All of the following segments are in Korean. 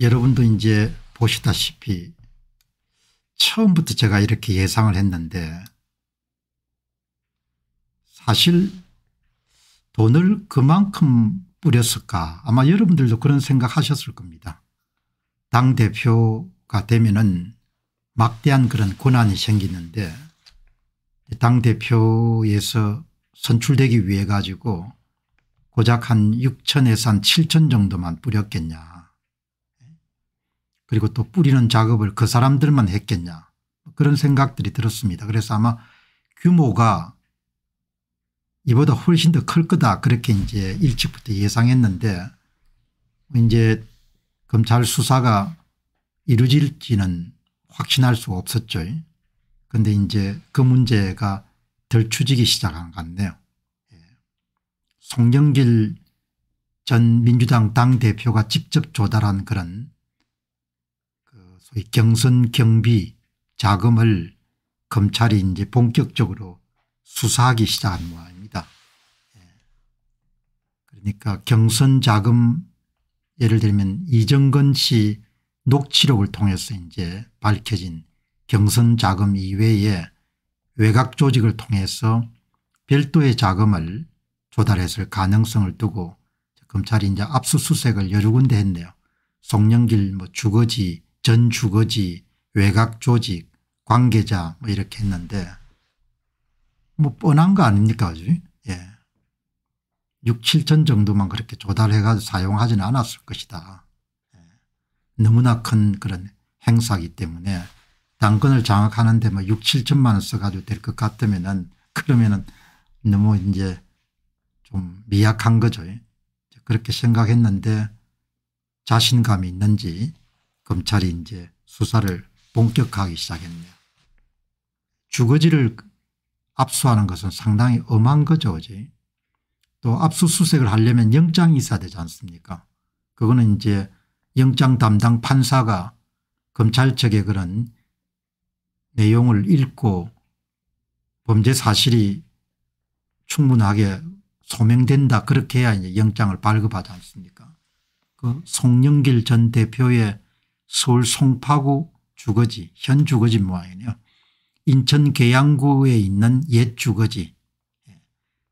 여러분도 이제 보시다시피 처음부터 제가 이렇게 예상을 했는데 사실 돈을 그만큼 뿌렸을까 아마 여러분들도 그런 생각하셨을 겁니다. 당대표가 되면은 막대한 그런 권한이 생기는데 당대표에서 선출되기 위해 가지고 고작 한 6천에서 한 7천 정도만 뿌렸겠냐 그리고 또 뿌리는 작업을 그 사람들만 했겠냐 그런 생각들이 들었습니다. 그래서 아마 규모가 이보다 훨씬 더 클 거다 그렇게 이제 일찍부터 예상했는데 이제 검찰 수사가 이루어질지는 확신할 수 없었죠. 그런데 이제 그 문제가 덜 추지기 시작한 것 같네요. 예. 송영길 전 민주당 당대표가 직접 조달한 그런 경선 경비 자금을 검찰이 이제 본격적으로 수사하기 시작한 모양입니다. 예. 그러니까 경선 자금 예를 들면 이정건 씨 녹취록을 통해서 이제 밝혀진 경선 자금 이외에 외곽 조직을 통해서 별도의 자금을 조달했을 가능성을 두고 검찰이 이제 압수수색을 여러 군데 했네요. 송영길 뭐 주거지 전 주거지 외곽 조직 관계자 뭐 이렇게 했는데 뭐 뻔한 거 아닙니까 예. 6, 7천 정도만 그렇게 조달해 가지고 사용하지는 않았을 것이다. 예. 너무나 큰 그런 행사기 때문에 당권을 장악하는 데뭐 6, 7천만 원 써가지고 될 것 같으면은 그러면은 너무 이제 좀 미약한 거죠. 그렇게 생각했는데 자신감이 있는지 검찰이 이제 수사를 본격화하기 시작했네요. 주거지를 압수하는 것은 상당히 엄한 거죠. 그지? 또 압수수색을 하려면 영장이 있어야 되지 않습니까 그거는 이제 영장 담당 판사가 검찰 측의 그런 내용을 읽고 범죄 사실이 충분하게 소명된다 그렇게 해야 이제 영장을 발급하지 않습니까 그 송영길 전 대표의 서울 송파구 주거지 현 주거지 모양이네요. 인천 계양구에 있는 옛 주거지 예.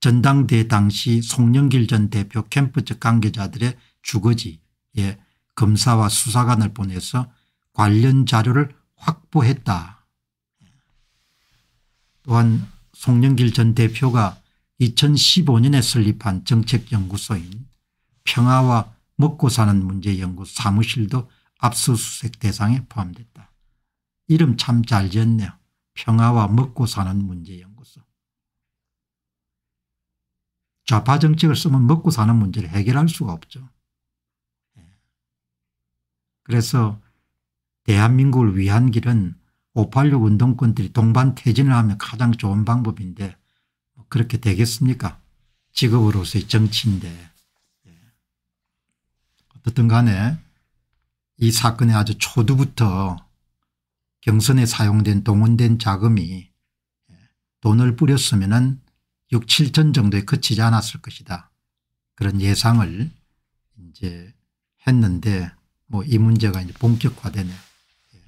전당대 당시 송영길 전 대표 캠프 측 관계자들의 주거지에 예. 검사와 수사관을 보내서 관련 자료를 확보했다. 예. 또한 송영길 전 대표가 2015년에 설립한 정책연구소인 평화와 먹고 사는 문제연구 사무실도 압수수색 대상에 포함됐다. 이름 참 잘 지었네요. 평화와 먹고 사는 문제연구소. 좌파 정책을 쓰면 먹고 사는 문제를 해결할 수가 없죠. 예. 그래서 대한민국을 위한 길은 586 운동권들이 동반 퇴진을 하면 가장 좋은 방법인데 뭐 그렇게 되겠습니까? 직업으로서의 정치인데 예. 어떻든 간에 이 사건의 아주 초두부터 경선에 사용된 동원된 자금이 예, 돈을 뿌렸으면 은 6, 7천 정도에 그치지 않았을 것이다. 그런 예상을 이제 했는데 뭐 이 문제가 이제 본격화되네 예.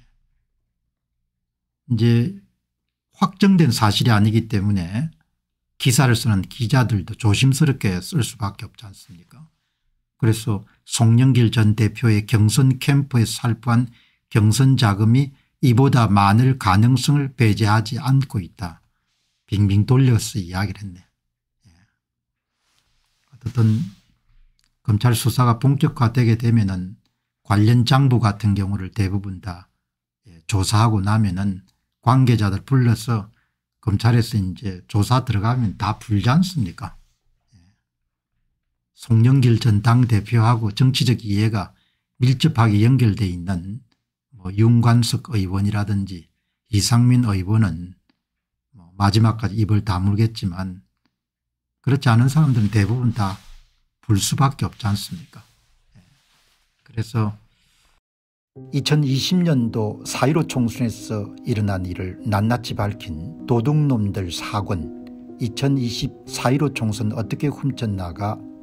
이제 확정된 사실이 아니기 때문에 기사를 쓰는 기자들도 조심스럽게 쓸 수밖에 없지 않습니까 그래서 송영길 전 대표의 경선 캠프에 살포한 경선 자금이 이보다 많을 가능성을 배제하지 않고 있다. 빙빙 돌려서 이야기를 했네. 예. 어쨌든 검찰 수사가 본격화되게 되면 은 관련 장부 같은 경우를 대부분 다 예, 조사하고 나면 은 관계자들 불러서 검찰에서 이제 조사 들어가면 다 불지 않습니까 송영길 전 당대표하고 정치적 이해가 밀접하게 연결되어 있는 뭐 윤관석 의원이라든지 이상민 의원은 뭐 마지막까지 입을 다물겠지만 그렇지 않은 사람들은 대부분 다 불수밖에 없지 않습니까 예. 그래서 2020년도 4.15 총선에서 일어난 일을 낱낱이 밝힌 도둑놈들 사건2020 4.15 총선 어떻게 훔쳤나가